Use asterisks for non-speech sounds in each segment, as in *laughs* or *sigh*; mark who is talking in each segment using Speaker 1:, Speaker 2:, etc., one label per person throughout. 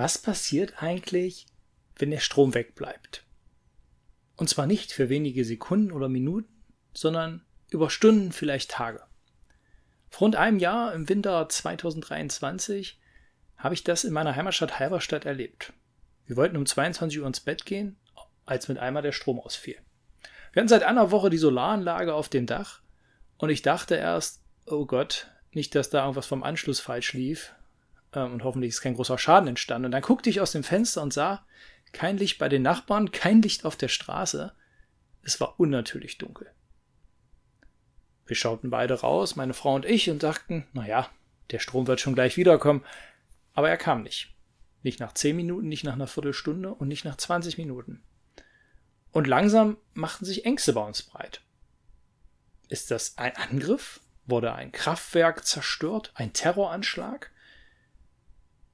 Speaker 1: was passiert eigentlich, wenn der Strom wegbleibt? Und zwar nicht für wenige Sekunden oder Minuten, sondern über Stunden, vielleicht Tage. Vor rund einem Jahr im Winter 2023 habe ich das in meiner Heimatstadt Halberstadt erlebt. Wir wollten um 22 Uhr ins Bett gehen, als mit einmal der Strom ausfiel. Wir hatten seit einer Woche die Solaranlage auf dem Dach und ich dachte erst, oh Gott, nicht, dass da irgendwas vom Anschluss falsch lief, ähm, und hoffentlich ist kein großer Schaden entstanden. Und dann guckte ich aus dem Fenster und sah kein Licht bei den Nachbarn, kein Licht auf der Straße. Es war unnatürlich dunkel. Wir schauten beide raus, meine Frau und ich, und dachten, naja, der Strom wird schon gleich wiederkommen. Aber er kam nicht. Nicht nach zehn Minuten, nicht nach einer Viertelstunde und nicht nach 20 Minuten. Und langsam machten sich Ängste bei uns breit. Ist das ein Angriff? Wurde ein Kraftwerk zerstört? Ein Terroranschlag?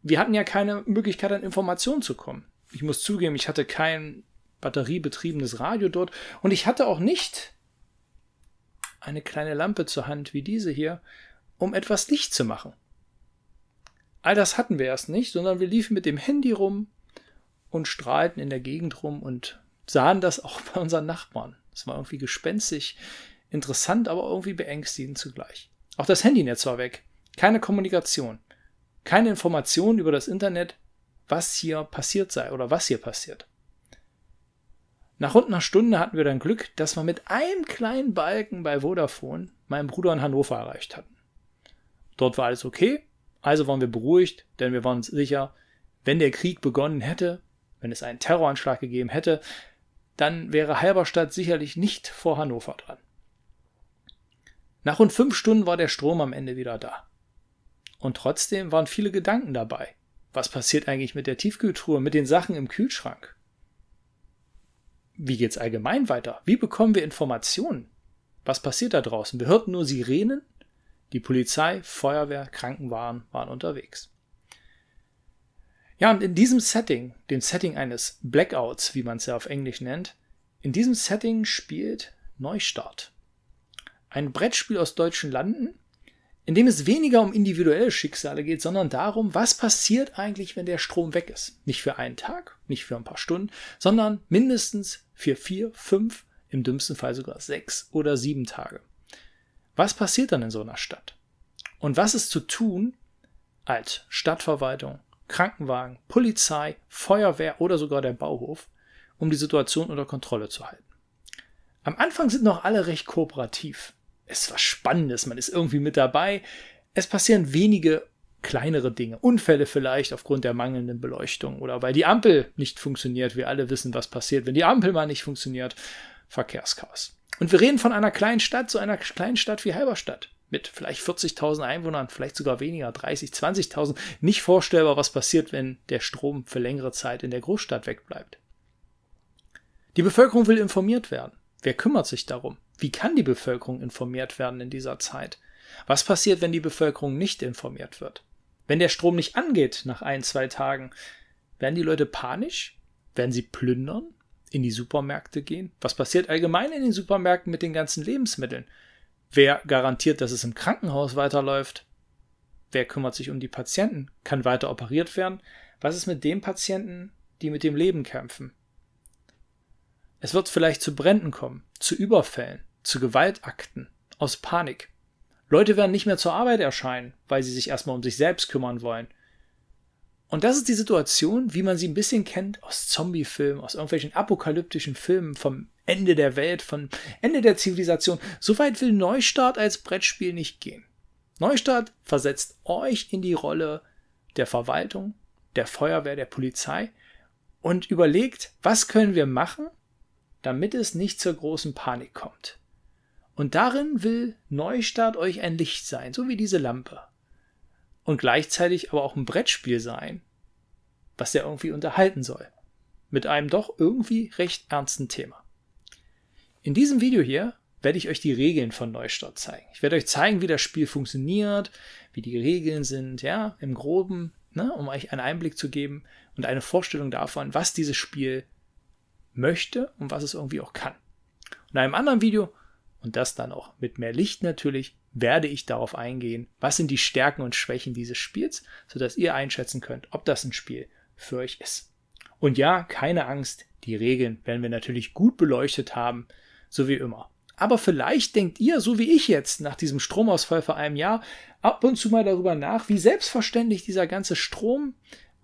Speaker 1: wir hatten ja keine Möglichkeit, an Informationen zu kommen. Ich muss zugeben, ich hatte kein batteriebetriebenes Radio dort und ich hatte auch nicht eine kleine Lampe zur Hand wie diese hier, um etwas Licht zu machen. All das hatten wir erst nicht, sondern wir liefen mit dem Handy rum und strahlten in der Gegend rum und sahen das auch bei unseren Nachbarn. Es war irgendwie gespenstig, interessant, aber irgendwie beängstigend zugleich. Auch das Handynetz war weg. Keine Kommunikation keine Informationen über das Internet, was hier passiert sei oder was hier passiert. Nach rund einer Stunde hatten wir dann Glück, dass wir mit einem kleinen Balken bei Vodafone meinen Bruder in Hannover erreicht hatten. Dort war alles okay, also waren wir beruhigt, denn wir waren uns sicher, wenn der Krieg begonnen hätte, wenn es einen Terroranschlag gegeben hätte, dann wäre Halberstadt sicherlich nicht vor Hannover dran. Nach rund fünf Stunden war der Strom am Ende wieder da. Und trotzdem waren viele Gedanken dabei. Was passiert eigentlich mit der Tiefkühltruhe, mit den Sachen im Kühlschrank? Wie geht's allgemein weiter? Wie bekommen wir Informationen? Was passiert da draußen? Wir hörten nur Sirenen. Die Polizei, Feuerwehr, Krankenwagen waren unterwegs. Ja, und in diesem Setting, dem Setting eines Blackouts, wie man es ja auf Englisch nennt, in diesem Setting spielt Neustart. Ein Brettspiel aus deutschen Landen, in dem es weniger um individuelle Schicksale geht, sondern darum, was passiert eigentlich, wenn der Strom weg ist. Nicht für einen Tag, nicht für ein paar Stunden, sondern mindestens für vier, fünf, im dümmsten Fall sogar sechs oder sieben Tage. Was passiert dann in so einer Stadt? Und was ist zu tun als Stadtverwaltung, Krankenwagen, Polizei, Feuerwehr oder sogar der Bauhof, um die Situation unter Kontrolle zu halten? Am Anfang sind noch alle recht kooperativ es ist was Spannendes, man ist irgendwie mit dabei. Es passieren wenige kleinere Dinge, Unfälle vielleicht aufgrund der mangelnden Beleuchtung oder weil die Ampel nicht funktioniert. Wir alle wissen, was passiert, wenn die Ampel mal nicht funktioniert. Verkehrschaos. Und wir reden von einer kleinen Stadt, so einer kleinen Stadt wie Halberstadt mit vielleicht 40.000 Einwohnern, vielleicht sogar weniger, 30, 20.000, nicht vorstellbar, was passiert, wenn der Strom für längere Zeit in der Großstadt wegbleibt. Die Bevölkerung will informiert werden. Wer kümmert sich darum? Wie kann die Bevölkerung informiert werden in dieser Zeit? Was passiert, wenn die Bevölkerung nicht informiert wird? Wenn der Strom nicht angeht nach ein, zwei Tagen, werden die Leute panisch? Werden sie plündern? In die Supermärkte gehen? Was passiert allgemein in den Supermärkten mit den ganzen Lebensmitteln? Wer garantiert, dass es im Krankenhaus weiterläuft? Wer kümmert sich um die Patienten? Kann weiter operiert werden? Was ist mit den Patienten, die mit dem Leben kämpfen? Es wird vielleicht zu Bränden kommen, zu Überfällen zu Gewaltakten aus Panik. Leute werden nicht mehr zur Arbeit erscheinen, weil sie sich erstmal um sich selbst kümmern wollen. Und das ist die Situation, wie man sie ein bisschen kennt aus Zombie-Filmen, aus irgendwelchen apokalyptischen Filmen vom Ende der Welt, vom Ende der Zivilisation. So weit will Neustart als Brettspiel nicht gehen. Neustart versetzt euch in die Rolle der Verwaltung, der Feuerwehr, der Polizei und überlegt, was können wir machen, damit es nicht zur großen Panik kommt. Und darin will Neustart euch ein Licht sein, so wie diese Lampe. Und gleichzeitig aber auch ein Brettspiel sein, was ja irgendwie unterhalten soll. Mit einem doch irgendwie recht ernsten Thema. In diesem Video hier werde ich euch die Regeln von Neustart zeigen. Ich werde euch zeigen, wie das Spiel funktioniert, wie die Regeln sind, ja, im Groben, ne, um euch einen Einblick zu geben und eine Vorstellung davon, was dieses Spiel möchte und was es irgendwie auch kann. In einem anderen Video und das dann auch mit mehr Licht natürlich, werde ich darauf eingehen, was sind die Stärken und Schwächen dieses Spiels, sodass ihr einschätzen könnt, ob das ein Spiel für euch ist. Und ja, keine Angst, die Regeln werden wir natürlich gut beleuchtet haben, so wie immer. Aber vielleicht denkt ihr, so wie ich jetzt nach diesem Stromausfall vor einem Jahr, ab und zu mal darüber nach, wie selbstverständlich dieser ganze Strom,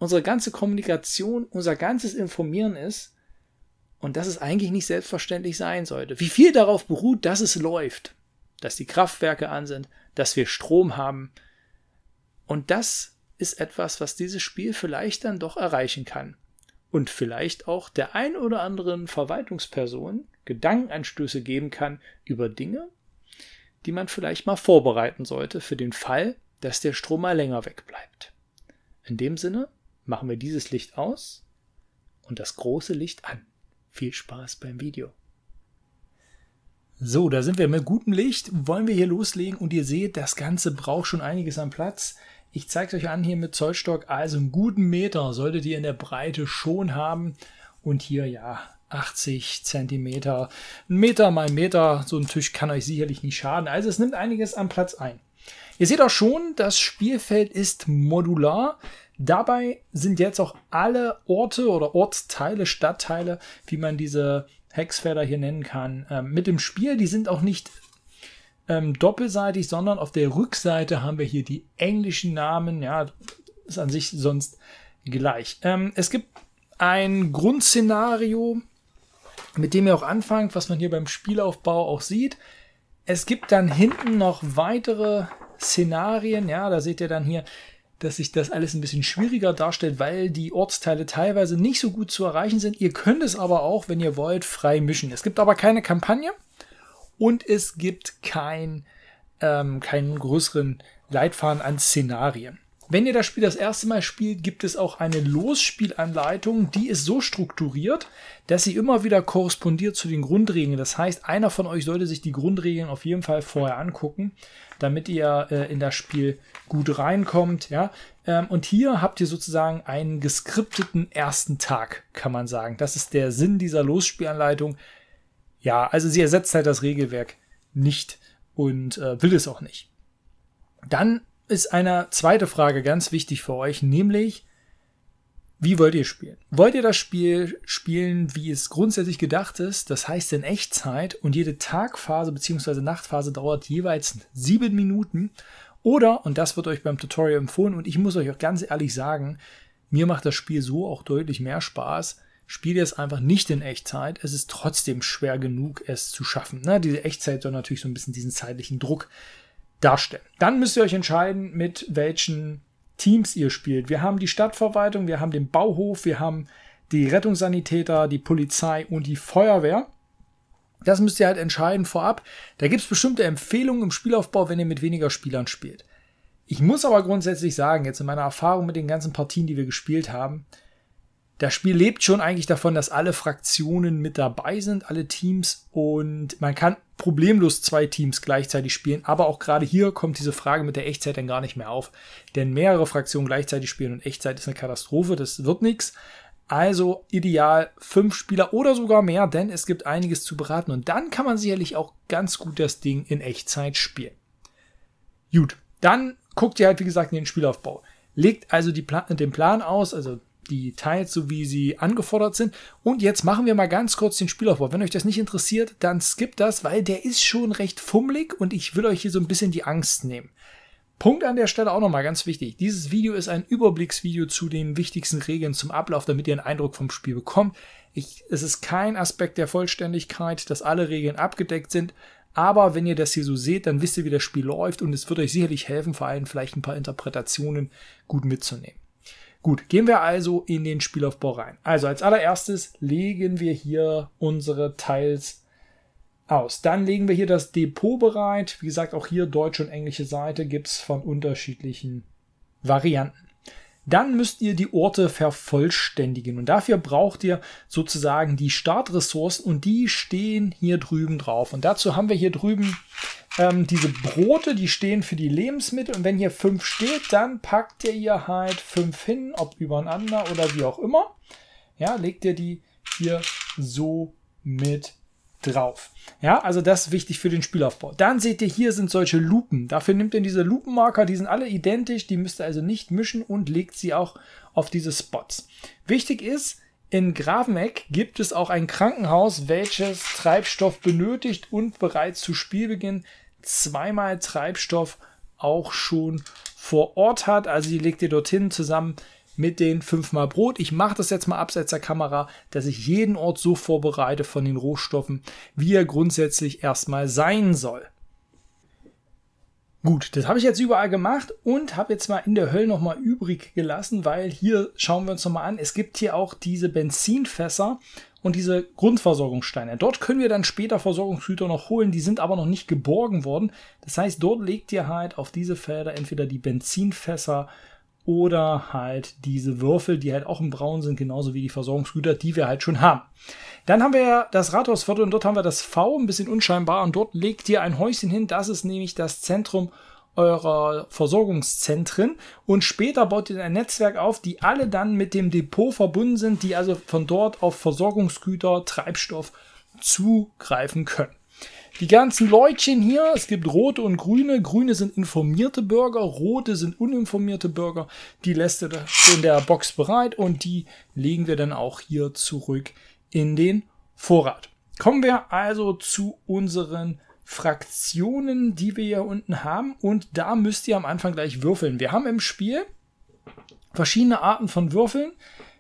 Speaker 1: unsere ganze Kommunikation, unser ganzes Informieren ist und dass es eigentlich nicht selbstverständlich sein sollte. Wie viel darauf beruht, dass es läuft, dass die Kraftwerke an sind, dass wir Strom haben. Und das ist etwas, was dieses Spiel vielleicht dann doch erreichen kann. Und vielleicht auch der ein oder anderen Verwaltungsperson Gedankenanstöße geben kann über Dinge, die man vielleicht mal vorbereiten sollte für den Fall, dass der Strom mal länger wegbleibt. In dem Sinne machen wir dieses Licht aus und das große Licht an. Viel Spaß beim Video. So, da sind wir mit gutem Licht. Wollen wir hier loslegen und ihr seht, das Ganze braucht schon einiges an Platz. Ich zeige es euch an hier mit Zollstock, also einen guten Meter solltet ihr in der Breite schon haben. Und hier, ja, 80 cm. ein Meter mal ein Meter, so ein Tisch kann euch sicherlich nicht schaden. Also es nimmt einiges an Platz ein. Ihr seht auch schon, das Spielfeld ist modular. Dabei sind jetzt auch alle Orte oder Ortsteile, Stadtteile, wie man diese Hexfelder hier nennen kann, äh, mit im Spiel. Die sind auch nicht ähm, doppelseitig, sondern auf der Rückseite haben wir hier die englischen Namen. Ja, ist an sich sonst gleich. Ähm, es gibt ein Grundszenario, mit dem ihr auch anfangt, was man hier beim Spielaufbau auch sieht. Es gibt dann hinten noch weitere Szenarien. Ja, da seht ihr dann hier dass sich das alles ein bisschen schwieriger darstellt, weil die Ortsteile teilweise nicht so gut zu erreichen sind. Ihr könnt es aber auch, wenn ihr wollt, frei mischen. Es gibt aber keine Kampagne und es gibt kein, ähm, keinen größeren Leitfaden an Szenarien. Wenn ihr das Spiel das erste Mal spielt, gibt es auch eine Losspielanleitung, die ist so strukturiert, dass sie immer wieder korrespondiert zu den Grundregeln. Das heißt, einer von euch sollte sich die Grundregeln auf jeden Fall vorher angucken, damit ihr äh, in das Spiel gut reinkommt. Ja? Ähm, und hier habt ihr sozusagen einen geskripteten ersten Tag, kann man sagen. Das ist der Sinn dieser Losspielanleitung. Ja, also sie ersetzt halt das Regelwerk nicht und äh, will es auch nicht. Dann ist eine zweite Frage ganz wichtig für euch, nämlich, wie wollt ihr spielen? Wollt ihr das Spiel spielen, wie es grundsätzlich gedacht ist, das heißt in Echtzeit und jede Tagphase bzw. Nachtphase dauert jeweils sieben Minuten? Oder, und das wird euch beim Tutorial empfohlen und ich muss euch auch ganz ehrlich sagen, mir macht das Spiel so auch deutlich mehr Spaß, spielt ihr es einfach nicht in Echtzeit. Es ist trotzdem schwer genug, es zu schaffen. Na, diese Echtzeit soll natürlich so ein bisschen diesen zeitlichen Druck darstellen. Dann müsst ihr euch entscheiden, mit welchen Teams ihr spielt. Wir haben die Stadtverwaltung, wir haben den Bauhof, wir haben die Rettungssanitäter, die Polizei und die Feuerwehr. Das müsst ihr halt entscheiden vorab. Da gibt es bestimmte Empfehlungen im Spielaufbau, wenn ihr mit weniger Spielern spielt. Ich muss aber grundsätzlich sagen, jetzt in meiner Erfahrung mit den ganzen Partien, die wir gespielt haben, das Spiel lebt schon eigentlich davon, dass alle Fraktionen mit dabei sind, alle Teams und man kann problemlos zwei Teams gleichzeitig spielen, aber auch gerade hier kommt diese Frage mit der Echtzeit dann gar nicht mehr auf, denn mehrere Fraktionen gleichzeitig spielen und Echtzeit ist eine Katastrophe, das wird nichts. Also ideal fünf Spieler oder sogar mehr, denn es gibt einiges zu beraten und dann kann man sicherlich auch ganz gut das Ding in Echtzeit spielen. Gut, dann guckt ihr halt wie gesagt in den Spielaufbau. Legt also Pla den Plan aus, also die Teils, so wie sie angefordert sind. Und jetzt machen wir mal ganz kurz den Spielaufbau. Wenn euch das nicht interessiert, dann skippt das, weil der ist schon recht fummelig und ich will euch hier so ein bisschen die Angst nehmen. Punkt an der Stelle auch nochmal ganz wichtig. Dieses Video ist ein Überblicksvideo zu den wichtigsten Regeln zum Ablauf, damit ihr einen Eindruck vom Spiel bekommt. Ich, es ist kein Aspekt der Vollständigkeit, dass alle Regeln abgedeckt sind. Aber wenn ihr das hier so seht, dann wisst ihr, wie das Spiel läuft und es wird euch sicherlich helfen, vor allem vielleicht ein paar Interpretationen gut mitzunehmen. Gut, gehen wir also in den Spielaufbau rein. Also als allererstes legen wir hier unsere Teils aus. Dann legen wir hier das Depot bereit. Wie gesagt, auch hier deutsche und englische Seite gibt es von unterschiedlichen Varianten. Dann müsst ihr die Orte vervollständigen und dafür braucht ihr sozusagen die Startressourcen und die stehen hier drüben drauf. Und dazu haben wir hier drüben ähm, diese Brote, die stehen für die Lebensmittel. Und wenn hier 5 steht, dann packt ihr hier halt 5 hin, ob übereinander oder wie auch immer. Ja, legt ihr die hier so mit drauf. Ja, also das ist wichtig für den Spielaufbau. Dann seht ihr, hier sind solche Lupen. Dafür nimmt ihr diese Lupenmarker, die sind alle identisch, die müsst ihr also nicht mischen und legt sie auch auf diese Spots. Wichtig ist, in Graveneck gibt es auch ein Krankenhaus, welches Treibstoff benötigt und bereits zu Spielbeginn zweimal Treibstoff auch schon vor Ort hat. Also die legt ihr dorthin zusammen mit den fünfmal Brot. Ich mache das jetzt mal abseits der Kamera, dass ich jeden Ort so vorbereite von den Rohstoffen, wie er grundsätzlich erstmal sein soll. Gut, das habe ich jetzt überall gemacht und habe jetzt mal in der Hölle nochmal übrig gelassen, weil hier schauen wir uns nochmal an. Es gibt hier auch diese Benzinfässer und diese Grundversorgungssteine. Dort können wir dann später Versorgungsgüter noch holen, die sind aber noch nicht geborgen worden. Das heißt, dort legt ihr halt auf diese Felder entweder die Benzinfässer oder halt diese Würfel, die halt auch im Braun sind, genauso wie die Versorgungsgüter, die wir halt schon haben. Dann haben wir ja das Rathausviertel und dort haben wir das V, ein bisschen unscheinbar, und dort legt ihr ein Häuschen hin. Das ist nämlich das Zentrum eurer Versorgungszentren und später baut ihr ein Netzwerk auf, die alle dann mit dem Depot verbunden sind, die also von dort auf Versorgungsgüter, Treibstoff zugreifen können. Die ganzen Leutchen hier, es gibt rote und grüne. Grüne sind informierte Bürger, rote sind uninformierte Bürger. Die lässt ihr in der Box bereit und die legen wir dann auch hier zurück in den Vorrat. Kommen wir also zu unseren Fraktionen, die wir hier unten haben. Und da müsst ihr am Anfang gleich würfeln. Wir haben im Spiel verschiedene Arten von Würfeln.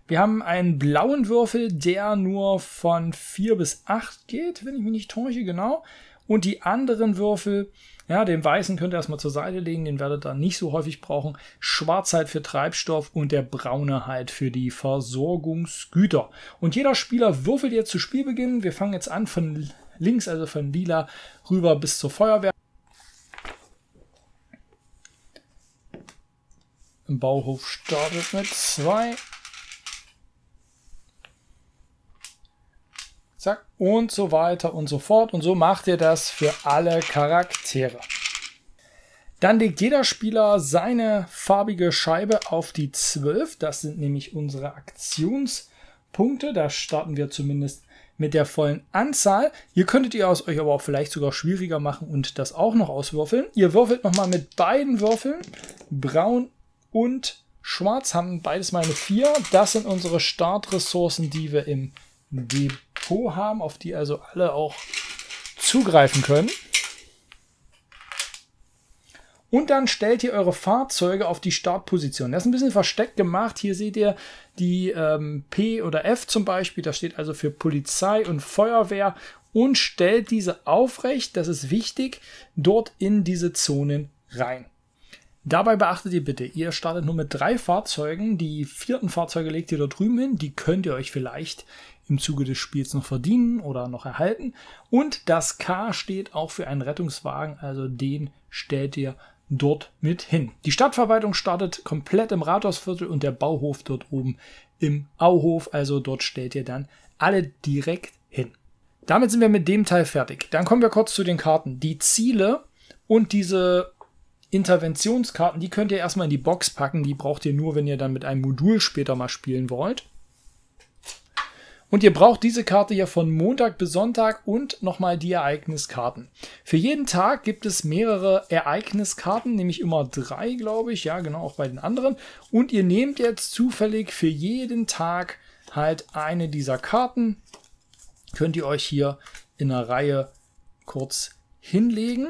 Speaker 1: Wir haben einen blauen Würfel, der nur von 4 bis 8 geht, wenn ich mich nicht täusche, genau. Und die anderen Würfel, ja, den weißen könnt ihr erstmal zur Seite legen, den werdet ihr nicht so häufig brauchen. Schwarz halt für Treibstoff und der braune halt für die Versorgungsgüter. Und jeder Spieler würfelt jetzt zu Spielbeginn. Wir fangen jetzt an von links, also von Lila rüber bis zur Feuerwehr. Im Bauhof startet mit 2. Zack. Und so weiter und so fort. Und so macht ihr das für alle Charaktere. Dann legt jeder Spieler seine farbige Scheibe auf die 12. Das sind nämlich unsere Aktionspunkte. Da starten wir zumindest mit der vollen Anzahl. Ihr könntet ihr es euch aber auch vielleicht sogar schwieriger machen und das auch noch auswürfeln. Ihr würfelt nochmal mit beiden Würfeln, braun und schwarz, haben beides mal eine 4. Das sind unsere Startressourcen, die wir im Depot haben, auf die also alle auch zugreifen können. Und dann stellt ihr eure Fahrzeuge auf die Startposition. Das ist ein bisschen versteckt gemacht. Hier seht ihr die ähm, P oder F zum Beispiel. Das steht also für Polizei und Feuerwehr. Und stellt diese aufrecht, das ist wichtig, dort in diese Zonen rein. Dabei beachtet ihr bitte, ihr startet nur mit drei Fahrzeugen. Die vierten Fahrzeuge legt ihr da drüben hin. Die könnt ihr euch vielleicht im Zuge des Spiels noch verdienen oder noch erhalten. Und das K steht auch für einen Rettungswagen, also den stellt ihr dort mit hin. Die Stadtverwaltung startet komplett im Rathausviertel und der Bauhof dort oben im Auhof. Also dort stellt ihr dann alle direkt hin. Damit sind wir mit dem Teil fertig. Dann kommen wir kurz zu den Karten. Die Ziele und diese Interventionskarten, die könnt ihr erstmal in die Box packen. Die braucht ihr nur, wenn ihr dann mit einem Modul später mal spielen wollt. Und ihr braucht diese Karte ja von Montag bis Sonntag und nochmal die Ereigniskarten. Für jeden Tag gibt es mehrere Ereigniskarten, nämlich immer drei, glaube ich. Ja, genau, auch bei den anderen. Und ihr nehmt jetzt zufällig für jeden Tag halt eine dieser Karten. Könnt ihr euch hier in einer Reihe kurz hinlegen.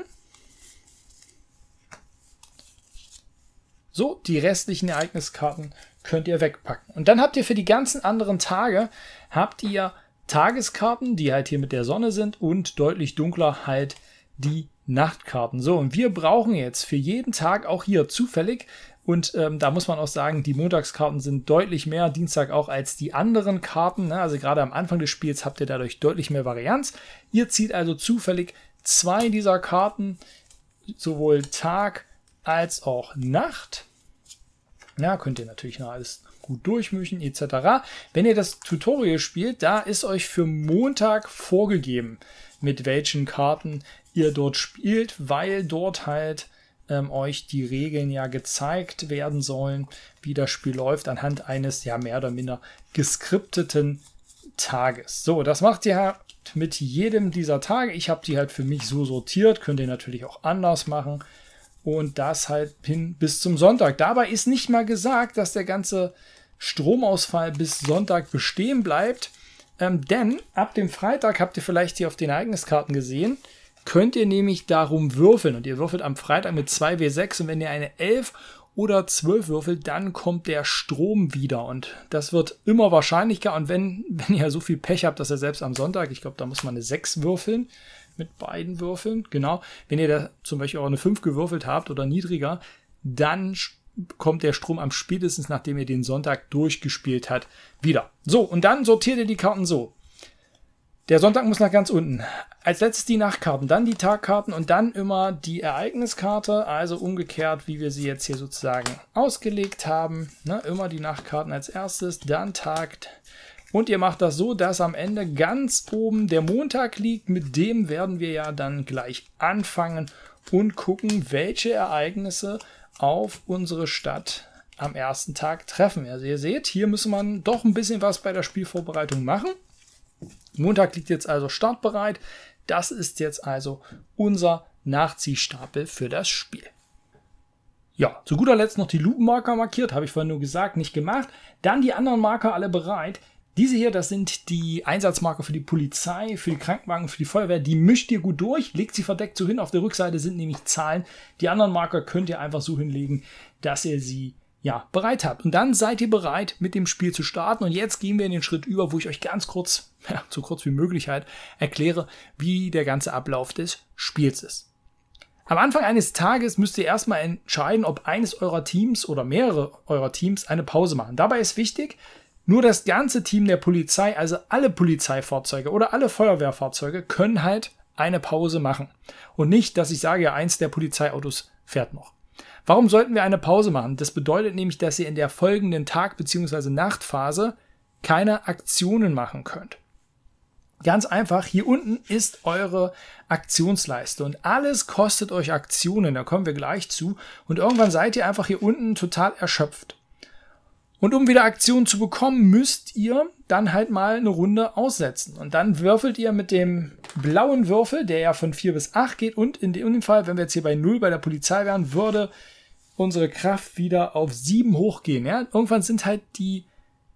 Speaker 1: So, die restlichen Ereigniskarten könnt ihr wegpacken. Und dann habt ihr für die ganzen anderen Tage, habt ihr Tageskarten, die halt hier mit der Sonne sind und deutlich dunkler halt die Nachtkarten. So, und wir brauchen jetzt für jeden Tag auch hier zufällig, und ähm, da muss man auch sagen, die Montagskarten sind deutlich mehr Dienstag auch als die anderen Karten. Ne? Also gerade am Anfang des Spiels habt ihr dadurch deutlich mehr Varianz. Ihr zieht also zufällig zwei dieser Karten, sowohl Tag als auch Nacht. Ja, könnt ihr natürlich noch alles gut durchmischen etc. Wenn ihr das Tutorial spielt, da ist euch für Montag vorgegeben, mit welchen Karten ihr dort spielt, weil dort halt ähm, euch die Regeln ja gezeigt werden sollen, wie das Spiel läuft, anhand eines ja mehr oder minder geskripteten Tages. So, das macht ihr halt mit jedem dieser Tage. Ich habe die halt für mich so sortiert, könnt ihr natürlich auch anders machen. Und das halt hin bis zum Sonntag. Dabei ist nicht mal gesagt, dass der ganze Stromausfall bis Sonntag bestehen bleibt. Ähm, denn ab dem Freitag habt ihr vielleicht hier auf den Ereigniskarten gesehen könnt ihr nämlich darum würfeln. Und ihr würfelt am Freitag mit 2W6 und wenn ihr eine 11 oder 12 würfelt, dann kommt der Strom wieder. Und das wird immer wahrscheinlicher. Und wenn, *laughs* wenn ihr so viel Pech habt, dass ihr selbst am Sonntag, ich glaube, da muss man eine 6 würfeln, mit beiden Würfeln. Genau. Wenn ihr da zum Beispiel auch eine 5 gewürfelt habt oder niedriger, dann kommt der Strom am spätestens, nachdem ihr den Sonntag durchgespielt habt, wieder. So, und dann sortiert ihr die Karten so. Der Sonntag muss nach ganz unten. Als letztes die Nachtkarten, dann die Tagkarten und dann immer die Ereigniskarte, also umgekehrt, wie wir sie jetzt hier sozusagen ausgelegt haben. Ne? Immer die Nachtkarten als erstes, dann Tag, und ihr macht das so, dass am Ende ganz oben der Montag liegt. Mit dem werden wir ja dann gleich anfangen und gucken, welche Ereignisse auf unsere Stadt am ersten Tag treffen. Also ihr seht, hier muss man doch ein bisschen was bei der Spielvorbereitung machen. Montag liegt jetzt also startbereit. Das ist jetzt also unser Nachziehstapel für das Spiel. Ja, zu guter Letzt noch die Lupenmarker markiert, habe ich vorhin nur gesagt, nicht gemacht. Dann die anderen Marker alle bereit. Diese hier, das sind die Einsatzmarker für die Polizei, für die Krankenwagen, für die Feuerwehr. Die mischt ihr gut durch, legt sie verdeckt so hin. Auf der Rückseite sind nämlich Zahlen. Die anderen Marker könnt ihr einfach so hinlegen, dass ihr sie ja, bereit habt. Und dann seid ihr bereit, mit dem Spiel zu starten. Und jetzt gehen wir in den Schritt über, wo ich euch ganz kurz, *laughs* ja, so kurz wie möglich halt, erkläre, wie der ganze Ablauf des Spiels ist. Am Anfang eines Tages müsst ihr erstmal entscheiden, ob eines eurer Teams oder mehrere eurer Teams eine Pause machen. Dabei ist wichtig, nur das ganze Team der Polizei, also alle Polizeifahrzeuge oder alle Feuerwehrfahrzeuge, können halt eine Pause machen. Und nicht, dass ich sage, eins der Polizeiautos fährt noch. Warum sollten wir eine Pause machen? Das bedeutet nämlich, dass ihr in der folgenden Tag- bzw. Nachtphase keine Aktionen machen könnt. Ganz einfach, hier unten ist eure Aktionsleiste und alles kostet euch Aktionen, da kommen wir gleich zu. Und irgendwann seid ihr einfach hier unten total erschöpft. Und um wieder Aktionen zu bekommen, müsst ihr dann halt mal eine Runde aussetzen. Und dann würfelt ihr mit dem blauen Würfel, der ja von 4 bis 8 geht. Und in dem Fall, wenn wir jetzt hier bei 0 bei der Polizei wären, würde unsere Kraft wieder auf 7 hochgehen. Ja? Irgendwann sind halt die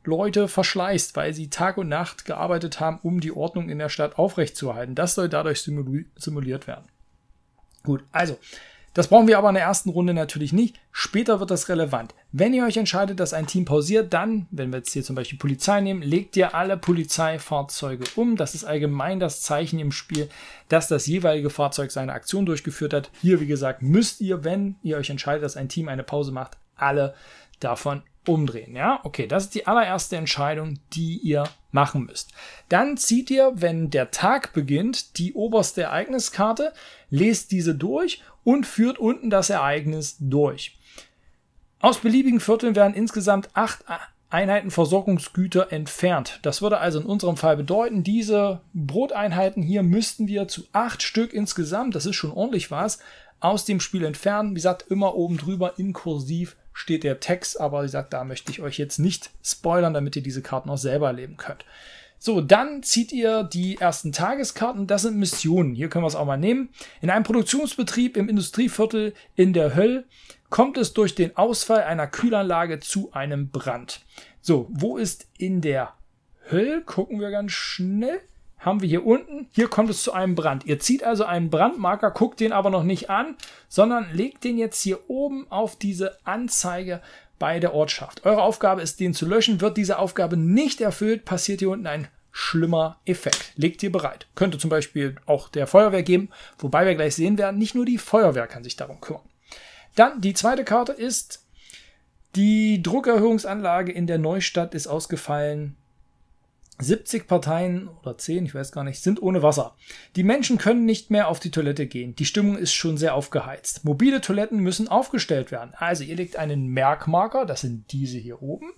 Speaker 1: Leute verschleißt, weil sie Tag und Nacht gearbeitet haben, um die Ordnung in der Stadt aufrechtzuerhalten. Das soll dadurch simuliert werden. Gut, also das brauchen wir aber in der ersten Runde natürlich nicht. Später wird das relevant. Wenn ihr euch entscheidet, dass ein Team pausiert, dann, wenn wir jetzt hier zum Beispiel Polizei nehmen, legt ihr alle Polizeifahrzeuge um. Das ist allgemein das Zeichen im Spiel, dass das jeweilige Fahrzeug seine Aktion durchgeführt hat. Hier, wie gesagt, müsst ihr, wenn ihr euch entscheidet, dass ein Team eine Pause macht, alle davon umdrehen. Ja, okay, das ist die allererste Entscheidung, die ihr machen müsst. Dann zieht ihr, wenn der Tag beginnt, die oberste Ereigniskarte, lest diese durch und führt unten das Ereignis durch. Aus beliebigen Vierteln werden insgesamt acht Einheiten Versorgungsgüter entfernt. Das würde also in unserem Fall bedeuten, diese Broteinheiten hier müssten wir zu acht Stück insgesamt, das ist schon ordentlich was, aus dem Spiel entfernen. Wie gesagt, immer oben drüber in Kursiv steht der Text, aber wie gesagt, da möchte ich euch jetzt nicht spoilern, damit ihr diese Karten auch selber erleben könnt. So, dann zieht ihr die ersten Tageskarten. Das sind Missionen. Hier können wir es auch mal nehmen. In einem Produktionsbetrieb im Industrieviertel in der Höll kommt es durch den Ausfall einer Kühlanlage zu einem Brand. So, wo ist in der Höll? Gucken wir ganz schnell. Haben wir hier unten. Hier kommt es zu einem Brand. Ihr zieht also einen Brandmarker, guckt den aber noch nicht an, sondern legt den jetzt hier oben auf diese Anzeige bei der Ortschaft. Eure Aufgabe ist, den zu löschen. Wird diese Aufgabe nicht erfüllt, passiert hier unten ein schlimmer Effekt. Legt ihr bereit. Könnte zum Beispiel auch der Feuerwehr geben, wobei wir gleich sehen werden, nicht nur die Feuerwehr kann sich darum kümmern. Dann die zweite Karte ist, die Druckerhöhungsanlage in der Neustadt ist ausgefallen. 70 Parteien oder 10, ich weiß gar nicht, sind ohne Wasser. Die Menschen können nicht mehr auf die Toilette gehen. Die Stimmung ist schon sehr aufgeheizt. Mobile Toiletten müssen aufgestellt werden. Also ihr legt einen Merkmarker, das sind diese hier oben.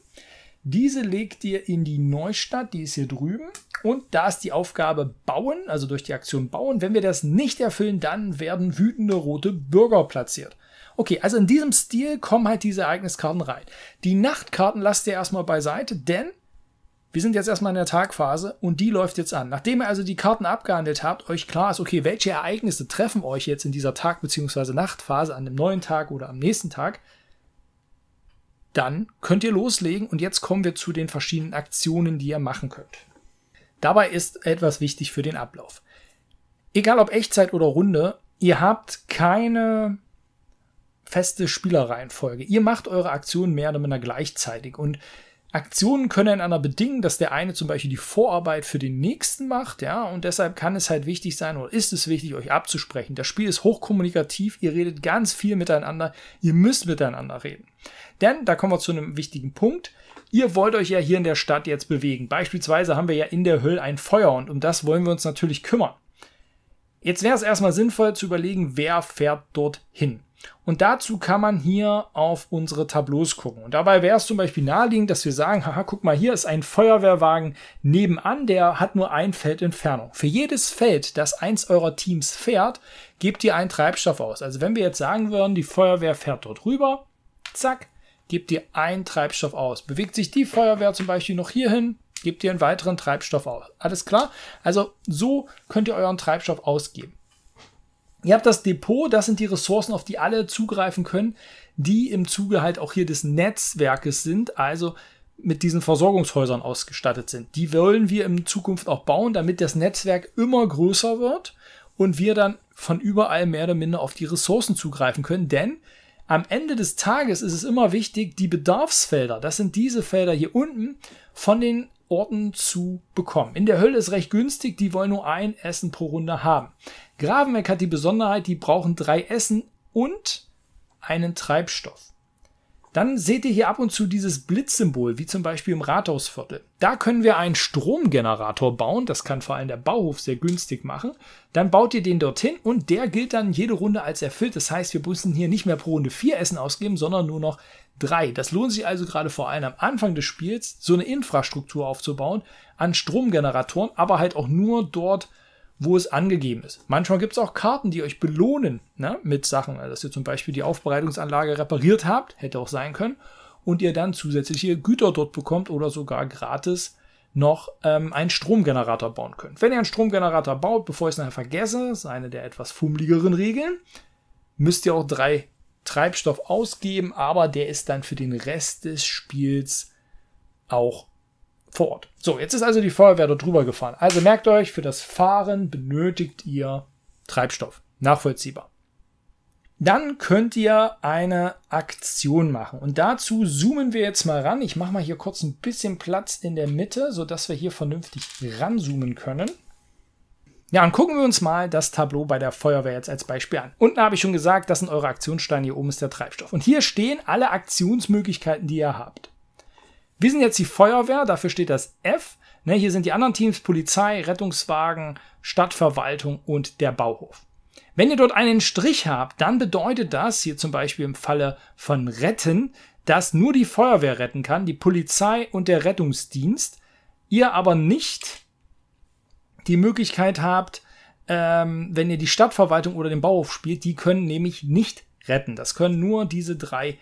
Speaker 1: Diese legt ihr in die Neustadt, die ist hier drüben. Und da ist die Aufgabe bauen, also durch die Aktion bauen. Wenn wir das nicht erfüllen, dann werden wütende rote Bürger platziert. Okay, also in diesem Stil kommen halt diese Ereigniskarten rein. Die Nachtkarten lasst ihr erstmal beiseite, denn wir sind jetzt erstmal in der Tagphase und die läuft jetzt an. Nachdem ihr also die Karten abgehandelt habt, euch klar ist, okay, welche Ereignisse treffen euch jetzt in dieser Tag- bzw. Nachtphase an dem neuen Tag oder am nächsten Tag, dann könnt ihr loslegen und jetzt kommen wir zu den verschiedenen Aktionen, die ihr machen könnt. Dabei ist etwas wichtig für den Ablauf. Egal ob Echtzeit oder Runde, ihr habt keine feste Spielerreihenfolge. Ihr macht eure Aktionen mehr oder minder gleichzeitig und Aktionen können einander bedingen, dass der eine zum Beispiel die Vorarbeit für den nächsten macht, ja, und deshalb kann es halt wichtig sein oder ist es wichtig, euch abzusprechen. Das Spiel ist hochkommunikativ, ihr redet ganz viel miteinander, ihr müsst miteinander reden. Denn, da kommen wir zu einem wichtigen Punkt, ihr wollt euch ja hier in der Stadt jetzt bewegen. Beispielsweise haben wir ja in der Hölle ein Feuer und um das wollen wir uns natürlich kümmern. Jetzt wäre es erstmal sinnvoll zu überlegen, wer fährt dorthin. Und dazu kann man hier auf unsere Tableaus gucken. Und dabei wäre es zum Beispiel naheliegend, dass wir sagen, haha, guck mal, hier ist ein Feuerwehrwagen nebenan, der hat nur ein Feld Entfernung. Für jedes Feld, das eins eurer Teams fährt, gebt ihr einen Treibstoff aus. Also wenn wir jetzt sagen würden, die Feuerwehr fährt dort rüber, zack, gebt ihr einen Treibstoff aus. Bewegt sich die Feuerwehr zum Beispiel noch hierhin, gebt ihr einen weiteren Treibstoff aus. Alles klar? Also so könnt ihr euren Treibstoff ausgeben. Ihr habt das Depot, das sind die Ressourcen, auf die alle zugreifen können, die im Zuge halt auch hier des Netzwerkes sind, also mit diesen Versorgungshäusern ausgestattet sind. Die wollen wir in Zukunft auch bauen, damit das Netzwerk immer größer wird und wir dann von überall mehr oder minder auf die Ressourcen zugreifen können, denn am Ende des Tages ist es immer wichtig, die Bedarfsfelder, das sind diese Felder hier unten, von den Orden zu bekommen. In der Hölle ist recht günstig, die wollen nur ein Essen pro Runde haben. Gravenweg hat die Besonderheit, die brauchen drei Essen und einen Treibstoff. Dann seht ihr hier ab und zu dieses Blitzsymbol, wie zum Beispiel im Rathausviertel. Da können wir einen Stromgenerator bauen, das kann vor allem der Bauhof sehr günstig machen. Dann baut ihr den dorthin und der gilt dann jede Runde als erfüllt. Das heißt, wir müssen hier nicht mehr pro Runde vier Essen ausgeben, sondern nur noch 3. Das lohnt sich also gerade vor allem am Anfang des Spiels, so eine Infrastruktur aufzubauen an Stromgeneratoren, aber halt auch nur dort, wo es angegeben ist. Manchmal gibt es auch Karten, die euch belohnen ne, mit Sachen, also dass ihr zum Beispiel die Aufbereitungsanlage repariert habt, hätte auch sein können, und ihr dann zusätzliche Güter dort bekommt oder sogar gratis noch ähm, einen Stromgenerator bauen könnt. Wenn ihr einen Stromgenerator baut, bevor ich es nachher vergesse, ist eine der etwas fummeligeren Regeln, müsst ihr auch drei Treibstoff ausgeben, aber der ist dann für den Rest des Spiels auch vor Ort. So, jetzt ist also die Feuerwehr dort drüber gefahren. Also merkt euch, für das Fahren benötigt ihr Treibstoff. Nachvollziehbar. Dann könnt ihr eine Aktion machen. Und dazu zoomen wir jetzt mal ran. Ich mache mal hier kurz ein bisschen Platz in der Mitte, sodass wir hier vernünftig ranzoomen können. Ja, und gucken wir uns mal das Tableau bei der Feuerwehr jetzt als Beispiel an. Unten habe ich schon gesagt, das sind eure Aktionssteine, hier oben ist der Treibstoff. Und hier stehen alle Aktionsmöglichkeiten, die ihr habt. Wir sind jetzt die Feuerwehr, dafür steht das F. Ne, hier sind die anderen Teams, Polizei, Rettungswagen, Stadtverwaltung und der Bauhof. Wenn ihr dort einen Strich habt, dann bedeutet das, hier zum Beispiel im Falle von Retten, dass nur die Feuerwehr retten kann, die Polizei und der Rettungsdienst, ihr aber nicht die Möglichkeit habt, ähm, wenn ihr die Stadtverwaltung oder den Bauhof spielt, die können nämlich nicht retten. Das können nur diese drei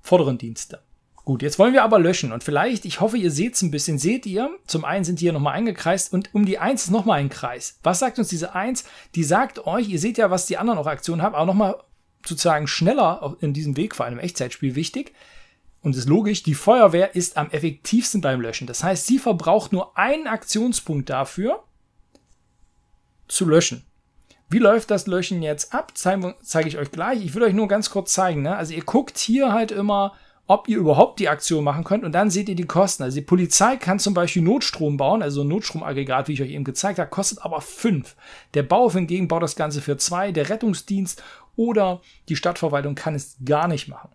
Speaker 1: vorderen Dienste. Gut, jetzt wollen wir aber löschen und vielleicht, ich hoffe, ihr seht es ein bisschen, seht ihr, zum einen sind die hier nochmal eingekreist und um die 1 ist nochmal ein Kreis. Was sagt uns diese 1? Die sagt euch, ihr seht ja, was die anderen auch Aktionen haben, aber nochmal sozusagen schneller in diesem Weg, vor allem im Echtzeitspiel, wichtig. Und es ist logisch, die Feuerwehr ist am effektivsten beim Löschen. Das heißt, sie verbraucht nur einen Aktionspunkt dafür, zu löschen. Wie läuft das Löschen jetzt ab? Zeige zeig ich euch gleich. Ich will euch nur ganz kurz zeigen. Ne? Also ihr guckt hier halt immer, ob ihr überhaupt die Aktion machen könnt und dann seht ihr die Kosten. Also die Polizei kann zum Beispiel Notstrom bauen, also ein Notstromaggregat, wie ich euch eben gezeigt habe, kostet aber fünf. Der Bau hingegen baut das Ganze für zwei. Der Rettungsdienst oder die Stadtverwaltung kann es gar nicht machen.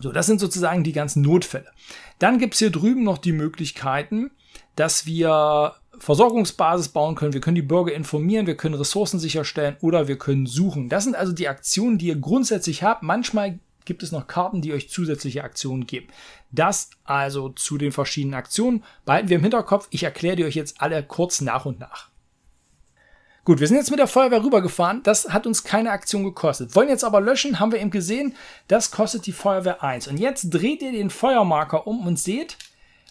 Speaker 1: So, das sind sozusagen die ganzen Notfälle. Dann gibt's hier drüben noch die Möglichkeiten, dass wir Versorgungsbasis bauen können, wir können die Bürger informieren, wir können Ressourcen sicherstellen oder wir können suchen. Das sind also die Aktionen, die ihr grundsätzlich habt. Manchmal gibt es noch Karten, die euch zusätzliche Aktionen geben. Das also zu den verschiedenen Aktionen. Behalten wir im Hinterkopf. Ich erkläre die euch jetzt alle kurz nach und nach. Gut, wir sind jetzt mit der Feuerwehr rübergefahren. Das hat uns keine Aktion gekostet. Wollen jetzt aber löschen, haben wir eben gesehen. Das kostet die Feuerwehr 1. Und jetzt dreht ihr den Feuermarker um und seht,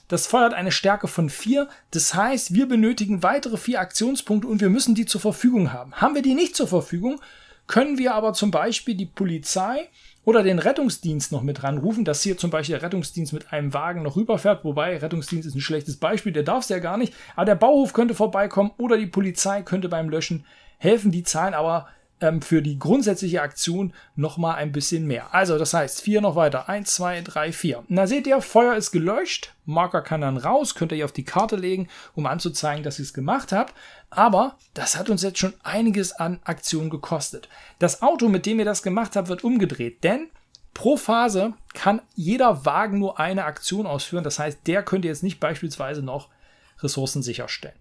Speaker 1: das feuert eine Stärke von 4. Das heißt, wir benötigen weitere 4 Aktionspunkte und wir müssen die zur Verfügung haben. Haben wir die nicht zur Verfügung, können wir aber zum Beispiel die Polizei oder den Rettungsdienst noch mit ranrufen, dass hier zum Beispiel der Rettungsdienst mit einem Wagen noch rüberfährt, wobei Rettungsdienst ist ein schlechtes Beispiel, der darf es ja gar nicht, aber der Bauhof könnte vorbeikommen oder die Polizei könnte beim Löschen helfen, die zahlen aber ähm, für die grundsätzliche Aktion noch mal ein bisschen mehr. Also das heißt, vier noch weiter. Eins, zwei, drei, vier. Na seht ihr, Feuer ist gelöscht. Marker kann dann raus, könnt ihr auf die Karte legen, um anzuzeigen, dass ihr es gemacht habt. Aber das hat uns jetzt schon einiges an Aktion gekostet. Das Auto, mit dem ihr das gemacht habt, wird umgedreht, denn Pro Phase kann jeder Wagen nur eine Aktion ausführen. Das heißt, der könnt ihr jetzt nicht beispielsweise noch Ressourcen sicherstellen.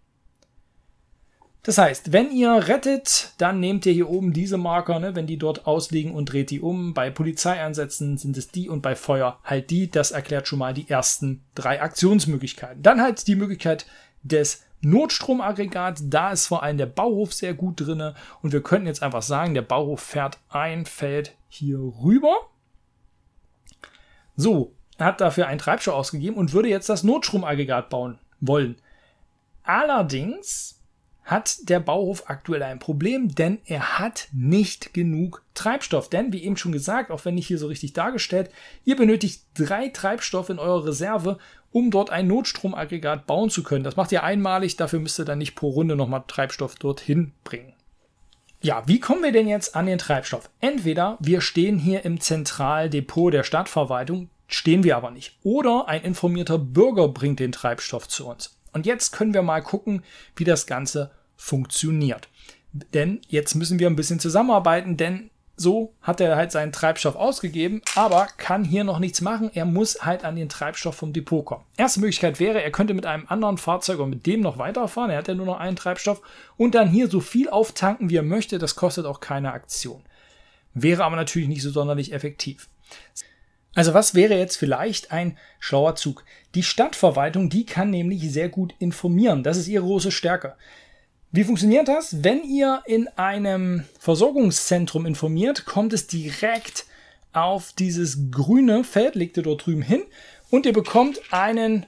Speaker 1: Das heißt, wenn ihr rettet, dann nehmt ihr hier oben diese Marker, ne, wenn die dort ausliegen und dreht die um. Bei Polizeieinsätzen sind es die und bei Feuer halt die. Das erklärt schon mal die ersten drei Aktionsmöglichkeiten. Dann halt die Möglichkeit des Notstromaggregats. da ist vor allem der Bauhof sehr gut drin. Und wir könnten jetzt einfach sagen, der Bauhof fährt ein Feld hier rüber. So, hat dafür einen Treibstoff ausgegeben und würde jetzt das Notstromaggregat bauen wollen. Allerdings hat der Bauhof aktuell ein Problem, denn er hat nicht genug Treibstoff. Denn, wie eben schon gesagt, auch wenn nicht hier so richtig dargestellt, ihr benötigt drei Treibstoff in eurer Reserve, um dort ein Notstromaggregat bauen zu können. Das macht ihr einmalig, dafür müsst ihr dann nicht pro Runde nochmal Treibstoff dorthin bringen. Ja, wie kommen wir denn jetzt an den Treibstoff? Entweder wir stehen hier im Zentraldepot der Stadtverwaltung, stehen wir aber nicht. Oder ein informierter Bürger bringt den Treibstoff zu uns. Und jetzt können wir mal gucken, wie das Ganze funktioniert. Denn jetzt müssen wir ein bisschen zusammenarbeiten, denn so hat er halt seinen Treibstoff ausgegeben, aber kann hier noch nichts machen. Er muss halt an den Treibstoff vom Depot kommen. Erste Möglichkeit wäre, er könnte mit einem anderen Fahrzeug und mit dem noch weiterfahren. Er hat ja nur noch einen Treibstoff und dann hier so viel auftanken, wie er möchte. Das kostet auch keine Aktion. Wäre aber natürlich nicht so sonderlich effektiv. Also was wäre jetzt vielleicht ein schlauer Zug? Die Stadtverwaltung, die kann nämlich sehr gut informieren. Das ist ihre große Stärke. Wie funktioniert das? Wenn ihr in einem Versorgungszentrum informiert, kommt es direkt auf dieses grüne Feld, legt ihr dort drüben hin und ihr bekommt einen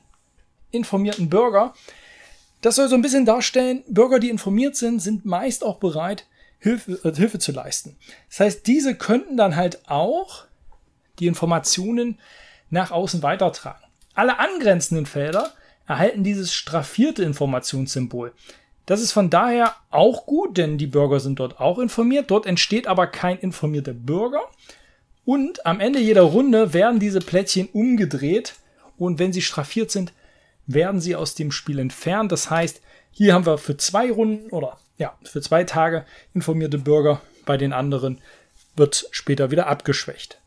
Speaker 1: informierten Bürger. Das soll so ein bisschen darstellen, Bürger, die informiert sind, sind meist auch bereit, Hilfe, äh, Hilfe zu leisten. Das heißt, diese könnten dann halt auch die Informationen nach außen weitertragen. Alle angrenzenden Felder erhalten dieses straffierte Informationssymbol. Das ist von daher auch gut, denn die Bürger sind dort auch informiert. Dort entsteht aber kein informierter Bürger. Und am Ende jeder Runde werden diese Plättchen umgedreht und wenn sie straffiert sind, werden sie aus dem Spiel entfernt. Das heißt, hier haben wir für zwei Runden oder ja, für zwei Tage informierte Bürger, bei den anderen wird später wieder abgeschwächt.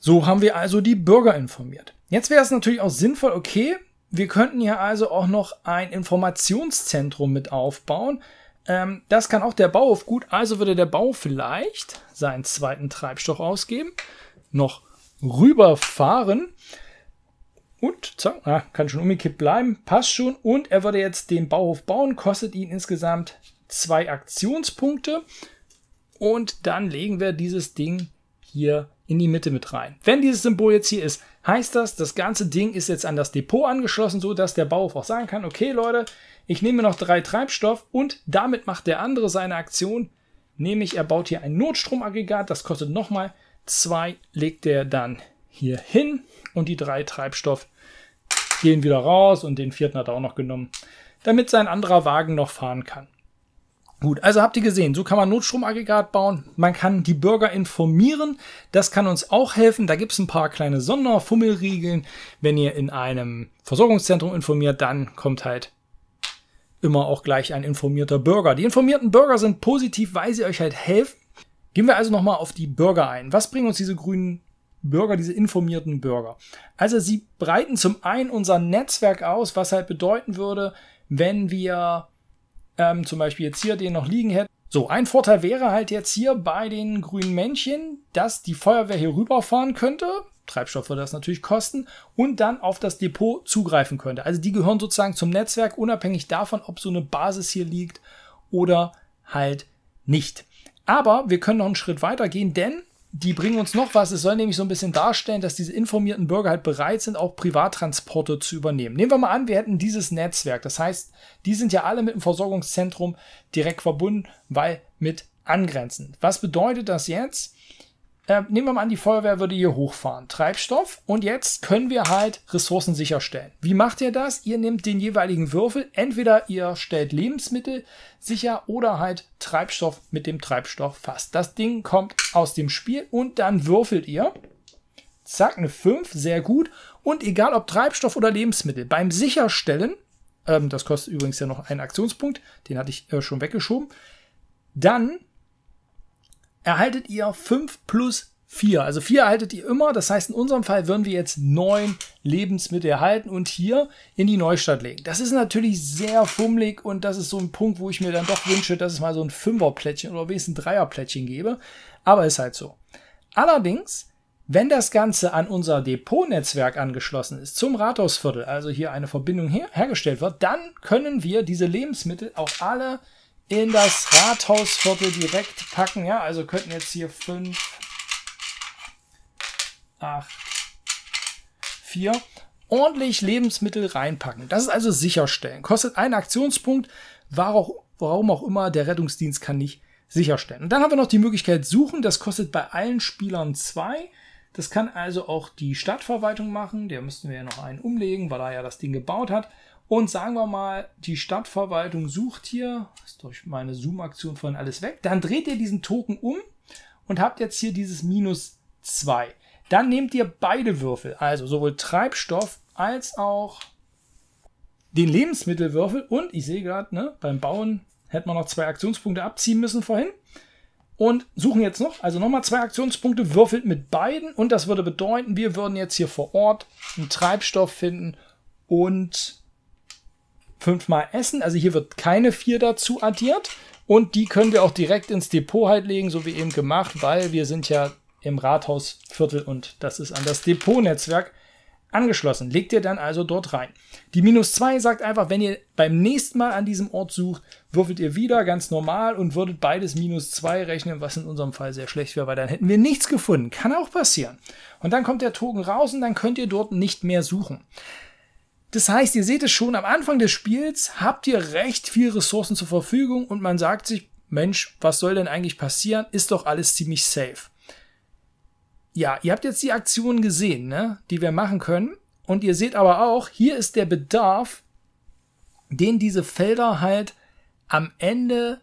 Speaker 1: So haben wir also die Bürger informiert. Jetzt wäre es natürlich auch sinnvoll, okay, wir könnten ja also auch noch ein Informationszentrum mit aufbauen. Ähm, das kann auch der Bauhof gut, also würde der Bau vielleicht seinen zweiten Treibstoff ausgeben, noch rüberfahren und zack, ah, kann schon umgekippt bleiben, passt schon. Und er würde jetzt den Bauhof bauen, kostet ihn insgesamt zwei Aktionspunkte. Und dann legen wir dieses Ding hier in die Mitte mit rein. Wenn dieses Symbol jetzt hier ist, heißt das, das ganze Ding ist jetzt an das Depot angeschlossen, so dass der Bauhof auch sagen kann, okay Leute, ich nehme noch drei Treibstoff und damit macht der andere seine Aktion, nämlich er baut hier ein Notstromaggregat, das kostet nochmal zwei, legt er dann hier hin und die drei Treibstoff gehen wieder raus und den vierten hat er auch noch genommen, damit sein anderer Wagen noch fahren kann. Gut, also habt ihr gesehen, so kann man Notstromaggregat bauen, man kann die Bürger informieren, das kann uns auch helfen. Da gibt es ein paar kleine Sonderfummelregeln. Wenn ihr in einem Versorgungszentrum informiert, dann kommt halt immer auch gleich ein informierter Bürger. Die informierten Bürger sind positiv, weil sie euch halt helfen. Gehen wir also nochmal auf die Bürger ein. Was bringen uns diese grünen Bürger, diese informierten Bürger? Also sie breiten zum einen unser Netzwerk aus, was halt bedeuten würde, wenn wir ähm, zum Beispiel jetzt hier den noch liegen hätte. So, ein Vorteil wäre halt jetzt hier bei den grünen Männchen, dass die Feuerwehr hier rüberfahren könnte. Treibstoff würde das natürlich kosten und dann auf das Depot zugreifen könnte. Also die gehören sozusagen zum Netzwerk, unabhängig davon, ob so eine Basis hier liegt oder halt nicht. Aber wir können noch einen Schritt weiter gehen, denn die bringen uns noch was. Es soll nämlich so ein bisschen darstellen, dass diese informierten Bürger halt bereit sind, auch Privattransporte zu übernehmen. Nehmen wir mal an, wir hätten dieses Netzwerk. Das heißt, die sind ja alle mit dem Versorgungszentrum direkt verbunden, weil mit angrenzend. Was bedeutet das jetzt? äh, nehmen wir mal an, die Feuerwehr würde hier hochfahren. Treibstoff. Und jetzt können wir halt Ressourcen sicherstellen. Wie macht ihr das? Ihr nehmt den jeweiligen Würfel. Entweder ihr stellt Lebensmittel sicher oder halt Treibstoff mit dem Treibstoff fast. Das Ding kommt aus dem Spiel und dann würfelt ihr. Zack, eine 5, sehr gut. Und egal ob Treibstoff oder Lebensmittel, beim Sicherstellen, ähm, das kostet übrigens ja noch einen Aktionspunkt, den hatte ich äh, schon weggeschoben, dann erhaltet ihr 5 plus 4. Also 4 erhaltet ihr immer. Das heißt, in unserem Fall würden wir jetzt 9 Lebensmittel erhalten und hier in die Neustadt legen. Das ist natürlich sehr fummelig und das ist so ein Punkt, wo ich mir dann doch wünsche, dass es mal so ein Fünferplättchen oder wenigstens ein Dreierplättchen gebe. Aber ist halt so. Allerdings, wenn das Ganze an unser Depotnetzwerk angeschlossen ist, zum Rathausviertel, also hier eine Verbindung her hergestellt wird, dann können wir diese Lebensmittel auch alle in das Rathausviertel direkt packen. Ja, also könnten jetzt hier 5, 8, 4 ordentlich Lebensmittel reinpacken. Das ist also sicherstellen. Kostet einen Aktionspunkt, warum auch immer, der Rettungsdienst kann nicht sicherstellen. Und dann haben wir noch die Möglichkeit suchen. Das kostet bei allen Spielern 2. Das kann also auch die Stadtverwaltung machen. Der müssten wir ja noch einen umlegen, weil er ja das Ding gebaut hat. Und sagen wir mal, die Stadtverwaltung sucht hier, ist durch meine Zoom-Aktion vorhin alles weg, dann dreht ihr diesen Token um und habt jetzt hier dieses Minus 2. Dann nehmt ihr beide Würfel, also sowohl Treibstoff als auch den Lebensmittelwürfel. Und ich sehe gerade, ne, beim Bauen hätten wir noch zwei Aktionspunkte abziehen müssen vorhin. Und suchen jetzt noch, also nochmal zwei Aktionspunkte, würfelt mit beiden. Und das würde bedeuten, wir würden jetzt hier vor Ort einen Treibstoff finden und fünfmal essen. Also hier wird keine 4 dazu addiert. Und die können wir auch direkt ins Depot halt legen, so wie eben gemacht, weil wir sind ja im Rathausviertel und das ist an das Depotnetzwerk angeschlossen. Legt ihr dann also dort rein. Die minus 2 sagt einfach, wenn ihr beim nächsten Mal an diesem Ort sucht, würfelt ihr wieder ganz normal und würdet beides minus 2 rechnen, was in unserem Fall sehr schlecht wäre, weil dann hätten wir nichts gefunden. Kann auch passieren. Und dann kommt der Token raus und dann könnt ihr dort nicht mehr suchen. Das heißt, ihr seht es schon, am Anfang des Spiels habt ihr recht viel Ressourcen zur Verfügung und man sagt sich, Mensch, was soll denn eigentlich passieren? Ist doch alles ziemlich safe. Ja, ihr habt jetzt die Aktionen gesehen, ne? die wir machen können. Und ihr seht aber auch, hier ist der Bedarf, den diese Felder halt am Ende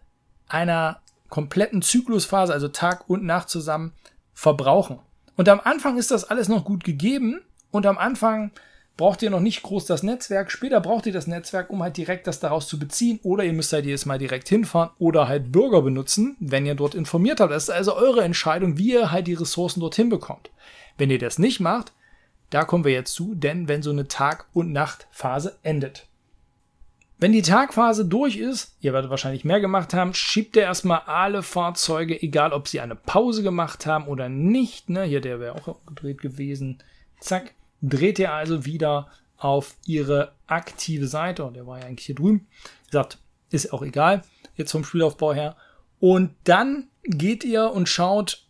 Speaker 1: einer kompletten Zyklusphase, also Tag und Nacht zusammen, verbrauchen. Und am Anfang ist das alles noch gut gegeben und am Anfang braucht ihr noch nicht groß das Netzwerk. Später braucht ihr das Netzwerk, um halt direkt das daraus zu beziehen. Oder ihr müsst halt jedes Mal direkt hinfahren oder halt Bürger benutzen, wenn ihr dort informiert habt. Das ist also eure Entscheidung, wie ihr halt die Ressourcen dorthin bekommt. Wenn ihr das nicht macht, da kommen wir jetzt zu, denn wenn so eine Tag- und Nachtphase endet. Wenn die Tagphase durch ist, ihr werdet wahrscheinlich mehr gemacht haben, schiebt ihr erstmal alle Fahrzeuge, egal ob sie eine Pause gemacht haben oder nicht. Ne, hier, der wäre auch gedreht gewesen. Zack, dreht ihr also wieder auf ihre aktive Seite. Und der war ja eigentlich hier drüben. Wie gesagt, ist auch egal. Jetzt vom Spielaufbau her. Und dann geht ihr und schaut,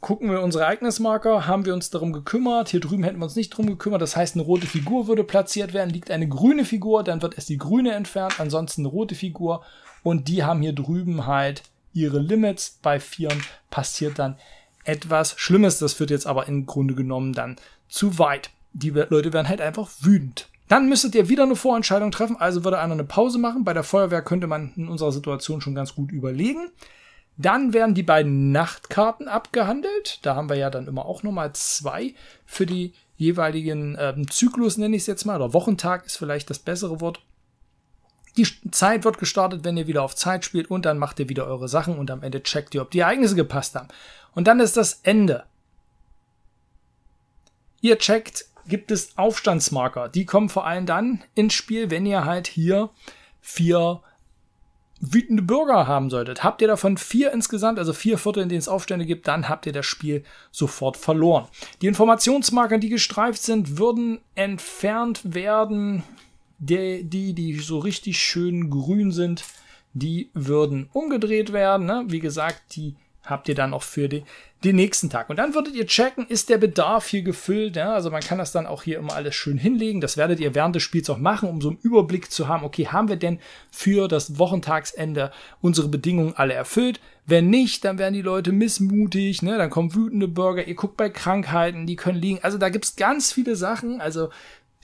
Speaker 1: gucken wir unsere Ereignismarker, haben wir uns darum gekümmert, hier drüben hätten wir uns nicht darum gekümmert, das heißt, eine rote Figur würde platziert werden, liegt eine grüne Figur, dann wird erst die grüne entfernt, ansonsten eine rote Figur und die haben hier drüben halt ihre Limits, bei Vieren passiert dann etwas Schlimmes, das führt jetzt aber im Grunde genommen dann zu weit die Leute werden halt einfach wütend. Dann müsstet ihr wieder eine Vorentscheidung treffen, also würde einer eine Pause machen. Bei der Feuerwehr könnte man in unserer Situation schon ganz gut überlegen. Dann werden die beiden Nachtkarten abgehandelt. Da haben wir ja dann immer auch nochmal zwei für die jeweiligen äh, Zyklus, nenne ich es jetzt mal, oder Wochentag ist vielleicht das bessere Wort. Die Zeit wird gestartet, wenn ihr wieder auf Zeit spielt und dann macht ihr wieder eure Sachen und am Ende checkt ihr, ob die Ereignisse gepasst haben. Und dann ist das Ende. Ihr checkt, gibt es Aufstandsmarker. Die kommen vor allem dann ins Spiel, wenn ihr halt hier vier wütende Bürger haben solltet. Habt ihr davon vier insgesamt, also vier Viertel, in denen es Aufstände gibt, dann habt ihr das Spiel sofort verloren. Die Informationsmarker, die gestreift sind, würden entfernt werden. Die, die, die so richtig schön grün sind, die würden umgedreht werden. Ne? Wie gesagt, die habt ihr dann auch für die, den nächsten Tag. Und dann würdet ihr checken, ist der Bedarf hier gefüllt. Ja? Also man kann das dann auch hier immer alles schön hinlegen. Das werdet ihr während des Spiels auch machen, um so einen Überblick zu haben, okay, haben wir denn für das Wochentagsende unsere Bedingungen alle erfüllt? Wenn nicht, dann werden die Leute missmutig, ne? dann kommen wütende Bürger, ihr guckt bei Krankheiten, die können liegen. Also da gibt es ganz viele Sachen. Also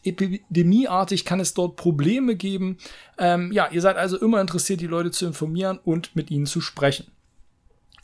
Speaker 1: epidemieartig kann es dort Probleme geben. Ähm, ja, ihr seid also immer interessiert, die Leute zu informieren und mit ihnen zu sprechen.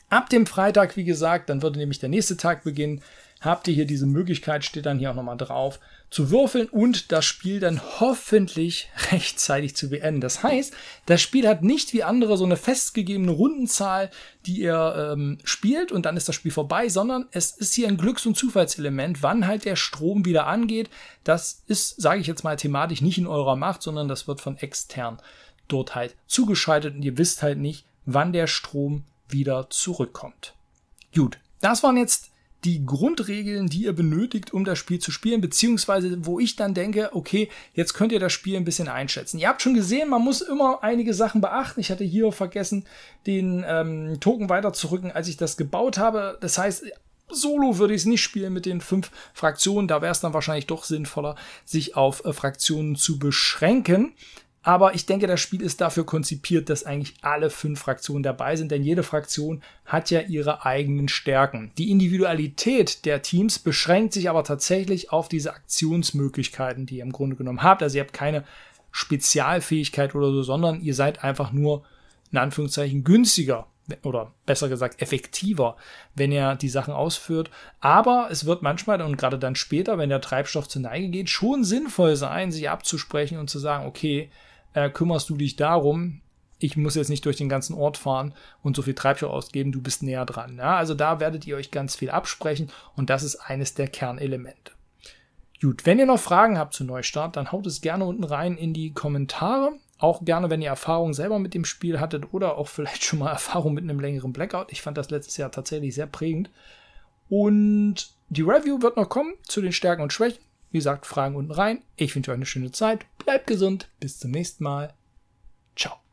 Speaker 1: Ab dem Freitag, wie gesagt, dann würde nämlich der nächste Tag beginnen, habt ihr hier diese Möglichkeit, steht dann hier auch nochmal drauf, zu würfeln und das Spiel dann hoffentlich *laughs* rechtzeitig zu beenden. Das heißt, das Spiel hat nicht wie andere so eine festgegebene Rundenzahl, die ihr ähm, spielt und dann ist das Spiel vorbei, sondern es ist hier ein Glücks- und Zufallselement, wann halt der Strom wieder angeht. Das ist, sage ich jetzt mal thematisch, nicht in eurer Macht, sondern das wird von extern dort halt zugeschaltet und ihr wisst halt nicht, wann der Strom wieder zurückkommt. Gut, das waren jetzt die Grundregeln, die ihr benötigt, um das Spiel zu spielen, beziehungsweise wo ich dann denke, okay, jetzt könnt ihr das Spiel ein bisschen einschätzen. Ihr habt schon gesehen, man muss immer einige Sachen beachten. Ich hatte hier vergessen, den ähm, Token weiterzurücken, als ich das gebaut habe. Das heißt, Solo würde ich es nicht spielen mit den fünf Fraktionen. Da wäre es dann wahrscheinlich doch sinnvoller, sich auf äh, Fraktionen zu beschränken. Aber ich denke, das Spiel ist dafür konzipiert, dass eigentlich alle fünf Fraktionen dabei sind, denn jede Fraktion hat ja ihre eigenen Stärken. Die Individualität der Teams beschränkt sich aber tatsächlich auf diese Aktionsmöglichkeiten, die ihr im Grunde genommen habt. Also ihr habt keine Spezialfähigkeit oder so, sondern ihr seid einfach nur in Anführungszeichen günstiger oder besser gesagt effektiver, wenn er die Sachen ausführt. Aber es wird manchmal und gerade dann später, wenn der Treibstoff zur Neige geht, schon sinnvoll sein, sich abzusprechen und zu sagen, okay, äh, kümmerst du dich darum, ich muss jetzt nicht durch den ganzen Ort fahren und so viel Treibstoff ausgeben, du bist näher dran. Ja? Also da werdet ihr euch ganz viel absprechen und das ist eines der Kernelemente. Gut, wenn ihr noch Fragen habt zu Neustart, dann haut es gerne unten rein in die Kommentare. Auch gerne, wenn ihr Erfahrungen selber mit dem Spiel hattet oder auch vielleicht schon mal *laughs* Erfahrung mit einem längeren Blackout. Ich fand das letztes Jahr tatsächlich sehr prägend. Und die Review wird noch kommen zu den Stärken und Schwächen. Wie gesagt, Fragen unten rein. Ich wünsche euch eine schöne Zeit. Bleibt gesund. Bis zum nächsten Mal. Ciao.